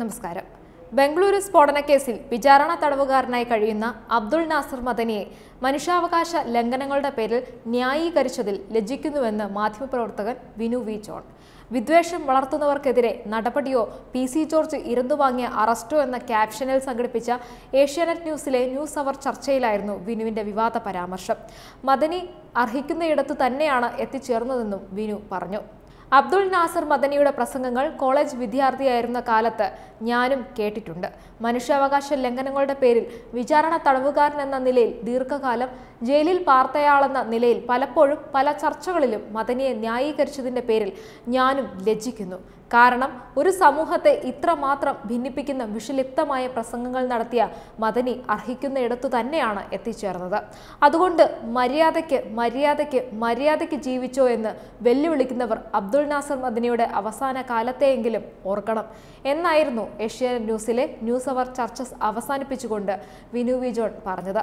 നമസ്കാരം ബംഗളൂരു സ്ഫോടന കേസിൽ വിചാരണ തടവുകാരനായി കഴിയുന്ന അബ്ദുൾ നാസർ മദനിയെ മനുഷ്യാവകാശ ലംഘനങ്ങളുടെ പേരിൽ ന്യായീകരിച്ചതിൽ ലജ്ജിക്കുന്നുവെന്ന് മാധ്യമപ്രവർത്തകൻ വിനു വി ജോൺ വിദ്വേഷം വളർത്തുന്നവർക്കെതിരെ നടപടിയോ പി സി ജോർജ് വാങ്ങിയ അറസ്റ്റോ എന്ന ക്യാപ്ഷനിൽ സംഘടിപ്പിച്ച ഏഷ്യാനെറ്റ് ന്യൂസിലെ ന്യൂസ് അവർ ചർച്ചയിലായിരുന്നു വിനുവിന്റെ വിവാദ പരാമർശം മദനി അർഹിക്കുന്നയിടത്തു തന്നെയാണ് എത്തിച്ചേർന്നതെന്നും വിനു പറഞ്ഞു അബ്ദുൾ നാസർ മദനിയുടെ പ്രസംഗങ്ങൾ കോളേജ് വിദ്യാർത്ഥിയായിരുന്ന കാലത്ത് ഞാനും കേട്ടിട്ടുണ്ട് മനുഷ്യാവകാശ ലംഘനങ്ങളുടെ പേരിൽ വിചാരണ തടവുകാരൻ എന്ന നിലയിൽ ദീർഘകാലം ജയിലിൽ പാർത്തയാളെന്ന നിലയിൽ പലപ്പോഴും പല ചർച്ചകളിലും മദനിയെ ന്യായീകരിച്ചതിൻ്റെ പേരിൽ ഞാനും ലജ്ജിക്കുന്നു കാരണം ഒരു സമൂഹത്തെ ഇത്രമാത്രം ഭിന്നിപ്പിക്കുന്ന വിഷലിപ്തമായ പ്രസംഗങ്ങൾ നടത്തിയ മദനി അർഹിക്കുന്നിടത്തു തന്നെയാണ് എത്തിച്ചേർന്നത് അതുകൊണ്ട് മര്യാദയ്ക്ക് മര്യാദയ്ക്ക് മര്യാദയ്ക്ക് ജീവിച്ചോ എന്ന് വെല്ലുവിളിക്കുന്നവർ അബ്ദുൾ നാസർ മദനിയുടെ അവസാന കാലത്തെയെങ്കിലും ഓർക്കണം എന്നായിരുന്നു ഏഷ്യാനെറ്റ് ന്യൂസിലെ ന്യൂസ് അവർ ചർച്ചസ് അവസാനിപ്പിച്ചുകൊണ്ട് വിനു വിജോൺ പറഞ്ഞത്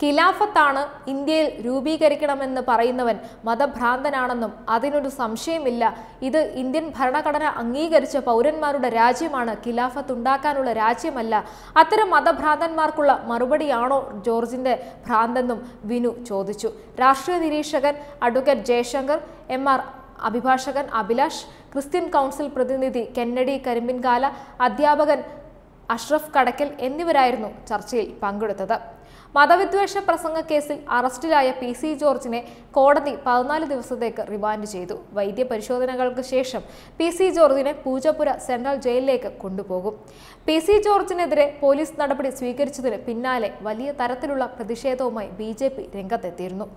ഖിലാഫത്താണ് ഇന്ത്യയിൽ രൂപീകരിക്കണമെന്ന് പറയുന്നവൻ മതഭ്രാന്തനാണെന്നും അതിനൊരു സംശയമില്ല ഇത് ഇന്ത്യൻ ഭരണഘടന അംഗീകരിച്ച പൗരന്മാരുടെ രാജ്യമാണ് ഖിലാഫത്ത് ഉണ്ടാക്കാനുള്ള രാജ്യമല്ല അത്തരം മതഭ്രാന്തന്മാർക്കുള്ള മറുപടിയാണോ ജോർജിൻ്റെ ഭ്രാന്തെന്നും വിനു ചോദിച്ചു രാഷ്ട്രീയ നിരീക്ഷകൻ അഡ്വക്കേറ്റ് ജയശങ്കർ എം ആർ അഭിഭാഷകൻ അഭിലാഷ് ക്രിസ്ത്യൻ കൗൺസിൽ പ്രതിനിധി കെന്നഡി കരിമ്പിൻകാല അധ്യാപകൻ അഷ്റഫ് കടക്കൽ എന്നിവരായിരുന്നു ചർച്ചയിൽ പങ്കെടുത്തത് മതവിദ്വേഷ പ്രസംഗ കേസിൽ അറസ്റ്റിലായ പി സി ജോർജിനെ കോടതി പതിനാല് ദിവസത്തേക്ക് റിമാൻഡ് ചെയ്തു വൈദ്യ പരിശോധനകൾക്ക് ശേഷം പി സി ജോർജിനെ പൂജപ്പുര സെൻട്രൽ ജയിലിലേക്ക് കൊണ്ടുപോകും പി സി ജോർജിനെതിരെ പോലീസ് നടപടി സ്വീകരിച്ചതിന് പിന്നാലെ വലിയ തരത്തിലുള്ള പ്രതിഷേധവുമായി ബി ജെ പി രംഗത്തെത്തിയിരുന്നു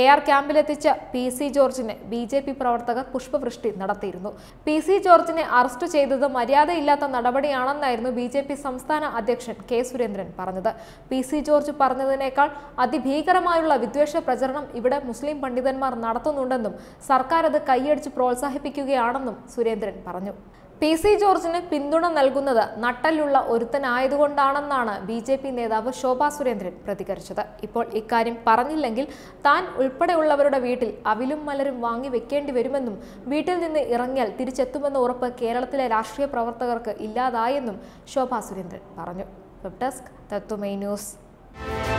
എ ആർ ക്യാമ്പിലെത്തിച്ച പി സി ജോർജിന് ബി ജെ പി പ്രവർത്തകർ പുഷ്പവൃഷ്ടി നടത്തിയിരുന്നു പി സി ജോർജിനെ അറസ്റ്റ് ചെയ്തത് മര്യാദയില്ലാത്ത നടപടിയാണെന്നായിരുന്നു ബി ജെ പി സംസ്ഥാന അധ്യക്ഷൻ കെ സുരേന്ദ്രൻ പറഞ്ഞത് പി സി ജോർജ് പറഞ്ഞത് എന്നതിനേക്കാൾ അതിഭീകരമായുള്ള വിദ്വേഷ പ്രചരണം ഇവിടെ മുസ്ലിം പണ്ഡിതന്മാർ നടത്തുന്നുണ്ടെന്നും സർക്കാർ അത് കൈയടിച്ച് പ്രോത്സാഹിപ്പിക്കുകയാണെന്നും സുരേന്ദ്രൻ പറഞ്ഞു പി സി ജോർജിന് പിന്തുണ നൽകുന്നത് നട്ടലുള്ള ഒരുത്തനായതുകൊണ്ടാണെന്നാണ് ബി ജെ പി നേതാവ് ശോഭാ സുരേന്ദ്രൻ പ്രതികരിച്ചത് ഇപ്പോൾ ഇക്കാര്യം പറഞ്ഞില്ലെങ്കിൽ താൻ ഉൾപ്പെടെയുള്ളവരുടെ വീട്ടിൽ അവിലും മലരും വാങ്ങി വെക്കേണ്ടി വരുമെന്നും വീട്ടിൽ നിന്ന് ഇറങ്ങിയാൽ തിരിച്ചെത്തുമെന്ന ഉറപ്പ് കേരളത്തിലെ രാഷ്ട്രീയ പ്രവർത്തകർക്ക് ഇല്ലാതായെന്നും ശോഭാ സുരേന്ദ്രൻ പറഞ്ഞു വെബ് ഡെസ്ക് തത്വമേ ന്യൂസ്